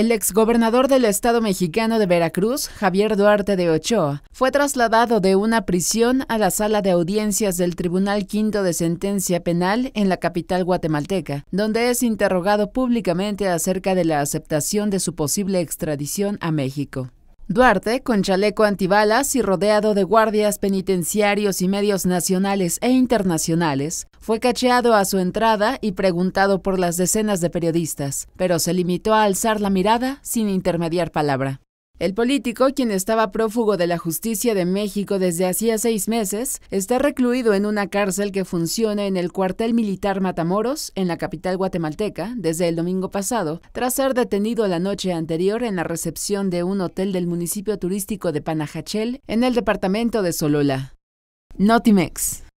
El exgobernador del estado mexicano de Veracruz, Javier Duarte de Ochoa, fue trasladado de una prisión a la sala de audiencias del Tribunal Quinto de Sentencia Penal en la capital guatemalteca, donde es interrogado públicamente acerca de la aceptación de su posible extradición a México. Duarte, con chaleco antibalas y rodeado de guardias penitenciarios y medios nacionales e internacionales, fue cacheado a su entrada y preguntado por las decenas de periodistas, pero se limitó a alzar la mirada sin intermediar palabra. El político, quien estaba prófugo de la justicia de México desde hacía seis meses, está recluido en una cárcel que funciona en el cuartel militar Matamoros, en la capital guatemalteca, desde el domingo pasado, tras ser detenido la noche anterior en la recepción de un hotel del municipio turístico de Panajachel, en el departamento de Solola. Notimex.